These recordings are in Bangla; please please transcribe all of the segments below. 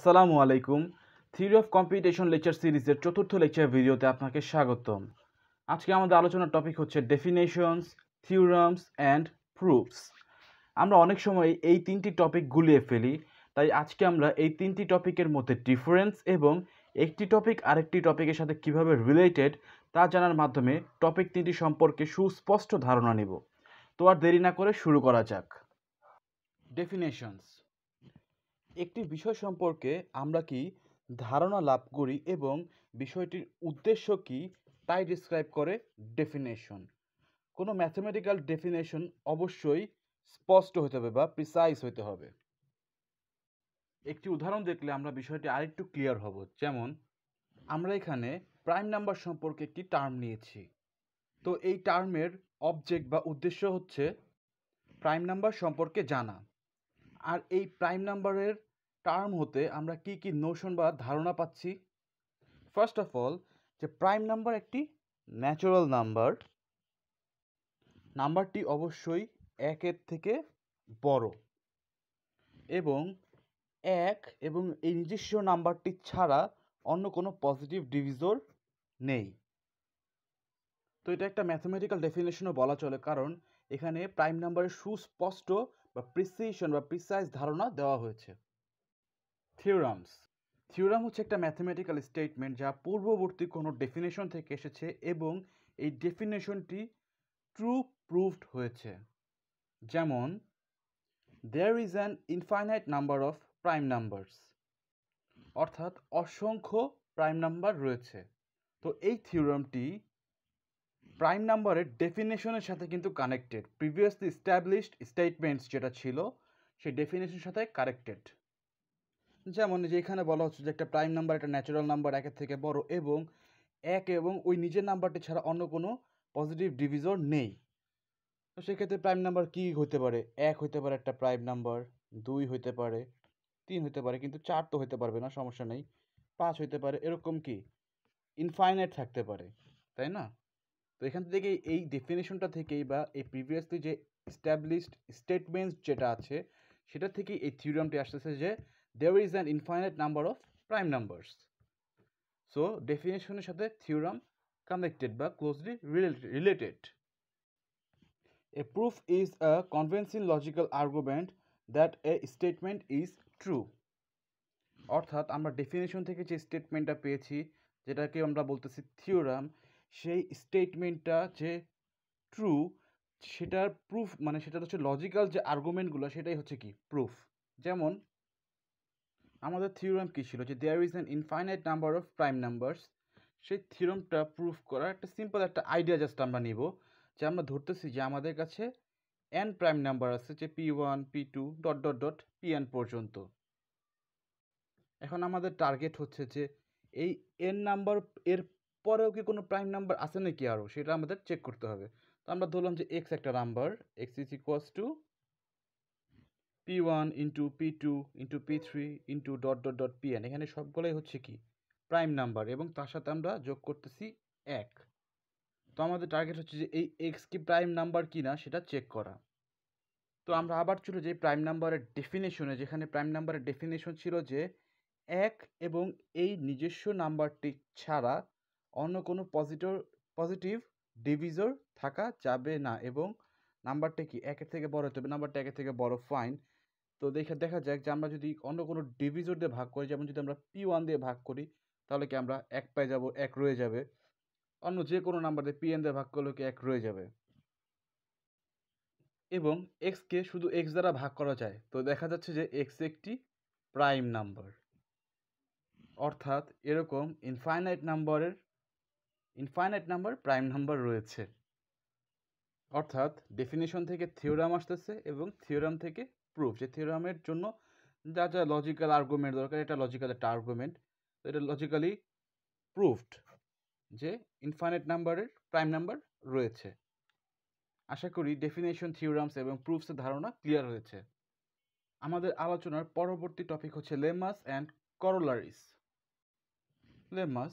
আসসালামু আলাইকুম থিওরি অফ কম্পিটিশন লেকচার সিরিজের চতুর্থ লেকচার ভিডিওতে আপনাকে স্বাগতম আজকে আমাদের আলোচনার টপিক হচ্ছে ডেফিনেশনস থিওরামস অ্যান্ড প্রুফস আমরা অনেক সময় এই তিনটি টপিক গুলিয়ে ফেলি তাই আজকে আমরা এই তিনটি টপিকের মধ্যে ডিফারেন্স এবং একটি টপিক আরেকটি টপিকের সাথে কিভাবে রিলেটেড তা জানার মাধ্যমে টপিক তিনটি সম্পর্কে সুস্পষ্ট ধারণা নেব তো আর দেরি না করে শুরু করা যাক ডেফিনেশনস একটি বিষয় সম্পর্কে আমরা কি ধারণা লাভ করি এবং বিষয়টির উদ্দেশ্য কি তাই ডিসক্রাইব করে ডেফিনেশন কোনো ম্যাথমেটিক্যাল ডেফিনেশন অবশ্যই স্পষ্ট হতে হবে বা প্রিসাইজ হতে হবে একটি উদাহরণ দেখলে আমরা বিষয়টি আরেকটু ক্লিয়ার হব যেমন আমরা এখানে প্রাইম নাম্বার সম্পর্কে একটি টার্ম নিয়েছি তো এই টার্মের অবজেক্ট বা উদ্দেশ্য হচ্ছে প্রাইম নাম্বার সম্পর্কে জানা আর এই প্রাইম নাম্বারের টার্ম হতে আমরা কি কি নোশন বা ধারণা পাচ্ছি ফার্স্ট অফ অল যে প্রাইম নাম্বার একটি ন্যাচারাল নাম্বার নাম্বারটি অবশ্যই একের থেকে বড় এবং এক এবং এই নিজস্ব নাম্বারটি ছাড়া অন্য কোনো পজিটিভ ডিভিজর নেই তো এটা একটা ম্যাথমেটিক্যাল ডেফিনেশনও বলা চলে কারণ এখানে প্রাইম নাম্বারের সুস্পষ্ট বা প্রিসিশন বা প্রিসাইজ ধারণা দেওয়া হয়েছে থিওরামস থিওরাম হচ্ছে একটা ম্যাথমেটিক্যাল স্টেটমেন্ট যা পূর্ববর্তী কোনো ডেফিনেশন থেকে এসেছে এবং এই ডেফিনেশনটি ট্রু প্রুভড হয়েছে যেমন there is an infinite number of prime numbers অর্থাৎ অসংখ্য প্রাইম নাম্বার রয়েছে তো এই থিওরামটি প্রাইম নাম্বারের ডেফিনেশনের সাথে কিন্তু কানেক্টেড প্রিভিয়াসলি স্ট্যাবলিশড স্টেটমেন্টস যেটা ছিল সেই ডেফিনেশনের সাথে কানেক্টেড যেমন যে এখানে বলা হচ্ছে যে একটা প্রাইম নাম্বার একটা ন্যাচারাল নাম্বার একের থেকে বড় এবং এক এবং ওই নিজের নাম্বারটি ছাড়া অন্য কোনো পজিটিভ ডিভিজন নেই তো সেক্ষেত্রে প্রাইম নাম্বার কী হতে পারে এক হতে পারে একটা প্রাইম নাম্বার দুই হতে পারে তিন হতে পারে কিন্তু চার তো হতে পারবে না সমস্যা নেই পাঁচ হতে পারে এরকম কি ইনফাইনাইট থাকতে পারে তাই না তো এখান থেকে এই ডেফিনেশনটা থেকেই বা এই প্রিভিয়াসলি যে স্ট্যাবলিশড স্টেটমেন্টস যেটা আছে সেটা থেকেই এই থিওরামটি আসতেছে যে there is an infinite number of prime numbers so ডেফিনেশনের সাথে থিওরাম কানেক্টেড বা closely related a proof is a convincing logical argument that a statement is true অর্থাৎ আমরা ডেফিনেশন থেকে যে স্টেটমেন্টটা পেয়েছি যেটাকে আমরা বলতেছি থিওরাম সেই স্টেটমেন্টটা যে ট্রু সেটার প্রুফ মানে সেটা হচ্ছে লজিক্যাল যে আর্গুমেন্টগুলো সেটাই হচ্ছে কি প্রুফ যেমন আমাদের থিওরাম কী ছিল যে there is an infinite number of prime numbers সেই থিওরামটা প্রুফ করার একটা সিম্পল একটা আইডিয়া জাস্ট আমরা নিব যে আমরা ধরতেছি যে আমাদের কাছে এন প্রাইম নাম্বার আছে যে P one P two dot dot dot P N পর্যন্ত এখন আমাদের টার্গেট হচ্ছে যে এই এন নাম্বার এর পরেও কি কোনো প্রাইম নাম্বার আছে নাকি আরও সেটা আমাদের চেক করতে হবে তো আমরা ধরলাম যে এক্স একটা number X is equals to P one into P two into P three into dot dot dot N এখানে সবগুলোই হচ্ছে কি প্রাইম নাম্বার এবং তার সাথে আমরা যোগ করতেছি এক তো আমাদের টার্গেট হচ্ছে যে এই এক্স কি প্রাইম নাম্বার কি না সেটা চেক করা তো আমরা আবার ছিল যে প্রাইম নাম্বারের ডেফিনেশনে যেখানে প্রাইম নাম্বারের ডেফিনেশন ছিল যে এক এবং এই নিজস্ব নাম্বারটি ছাড়া অন্য কোনো পজিটিভ পজিটিভ ডিভিজর থাকা যাবে না এবং নাম্বারটা কি একের থেকে বড় হতে হবে নাম্বারটা একের থেকে বড় ফাইন তো দেখে দেখা যাক যে আমরা যদি অন্য কোনো ডিভিজন দিয়ে ভাগ করি যেমন যদি আমরা পি ওয়ান দিয়ে ভাগ করি তাহলে কি আমরা এক পায়ে যাব এক রয়ে যাবে অন্য যে কোনো নাম্বার দিয়ে পি এন দিয়ে ভাগ করলেও কি এক রয়ে যাবে এবং এক্সকে শুধু এক্স দ্বারা ভাগ করা যায় তো দেখা যাচ্ছে যে এক্স একটি প্রাইম নাম্বার অর্থাৎ এরকম ইনফাইনাইট নাম্বারের ইনফাইনাইট নাম্বার প্রাইম নাম্বার রয়েছে অর্থাৎ ডেফিনেশন থেকে থিওরাম আসতেছে এবং থিওরাম থেকে প্রুফ যে থিওরামের জন্য যা যা লজিক্যাল আর্গুমেন্ট দরকার এটা লজিক্যাল একটা আর্গুমেন্ট তো এটা লজিক্যালি প্রুফড যে ইনফাইনাইট নাম্বারের প্রাইম নাম্বার রয়েছে আশা করি ডেফিনেশন থিওরামস এবং প্রুফসের ধারণা ক্লিয়ার হয়েছে আমাদের আলোচনার পরবর্তী টপিক হচ্ছে লেমাস অ্যান্ড করোলারিস লেমাস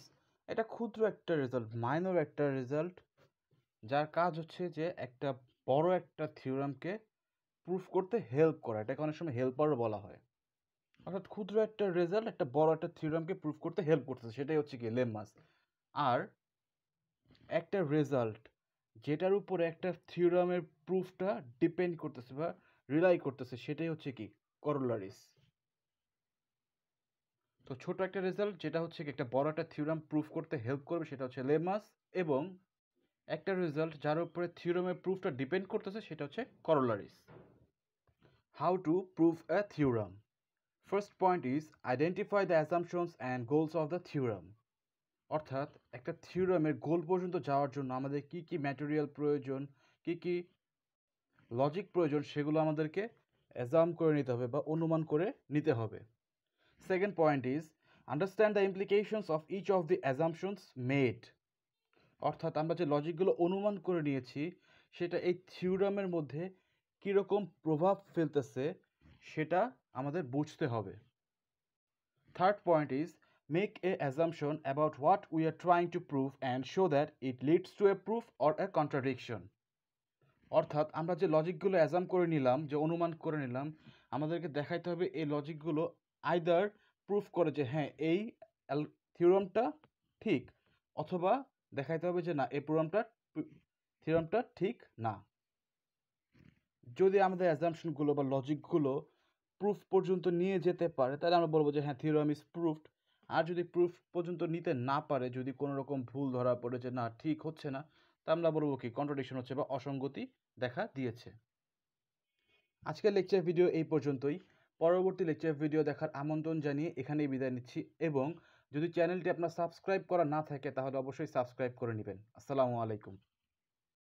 এটা ক্ষুদ্র একটা রেজাল্ট মাইনর একটা রেজাল্ট যার কাজ হচ্ছে যে একটা বড় একটা থিওরামকে প্রুফ করতে হেল্প করা এটাকে অনেক সময় হেল্পারও বলা হয় অর্থাৎ ক্ষুদ্র একটা রেজাল্ট একটা বড় একটা থিওরামকে প্রুফ করতে হেল্প করতেছে সেটাই হচ্ছে কি লেমাস আর একটা রেজাল্ট যেটার উপরে একটা থিওরামের প্রুফটা ডিপেন্ড করতেছে বা রিলাই করতেছে সেটাই হচ্ছে কি করোলারিস তো ছোট একটা রেজাল্ট যেটা হচ্ছে কি একটা বড় একটা থিওরাম প্রুফ করতে হেল্প করবে সেটা হচ্ছে লেমাস এবং একটা রেজাল্ট যার উপরে থিওরামের প্রুফটা ডিপেন্ড করতেছে সেটা হচ্ছে corollaries how to proof a theorem first point is identify the assumptions and goals of the theorem অর্থাৎ একটা থিওরামের গোল পর্যন্ত যাওয়ার জন্য আমাদের কি কি ম্যাটেরিয়াল প্রয়োজন কি কি লজিক প্রয়োজন সেগুলো আমাদেরকে অ্যাজাম করে নিতে হবে বা অনুমান করে নিতে হবে second point is understand the implications of each of the assumptions made অর্থাৎ আমরা যে লজিকগুলো অনুমান করে নিয়েছি সেটা এই থিওরামের মধ্যে কীরকম প্রভাব ফেলতেছে সেটা আমাদের বুঝতে হবে third point is make a assumption about what we are trying to prove and show that it leads to a proof or a contradiction অর্থাৎ আমরা যে লজিকগুলো অ্যাজাম করে নিলাম যে অনুমান করে নিলাম আমাদেরকে দেখাইতে হবে এই লজিকগুলো আইদার প্রুফ করে যে হ্যাঁ এই থিওরামটা ঠিক অথবা দেখাইতে হবে যে না এই প্রোগ্রামটা থিওরামটা ঠিক না যদি আমাদের অ্যাজামশনগুলো বা লজিকগুলো প্রুফ পর্যন্ত নিয়ে যেতে পারে তাহলে আমরা বলবো যে হ্যাঁ থিওরাম ইজ প্রুফড আর যদি প্রুফ পর্যন্ত নিতে না পারে যদি কোনো রকম ভুল ধরা পড়ে যে না ঠিক হচ্ছে না তা আমরা বলবো কি কন্ট্রাডিকশন হচ্ছে বা অসঙ্গতি দেখা দিয়েছে আজকের লেকচার ভিডিও এই পর্যন্তই পরবর্তী লেকচার ভিডিও দেখার আমন্ত্রণ জানিয়ে এখানেই বিদায় নিচ্ছি এবং যদি চ্যানেলটি আপনার সাবস্ক্রাইব করা না থাকে তাহলে অবশ্যই সাবস্ক্রাইব করে নেবেন আসসালামু আলাইকুম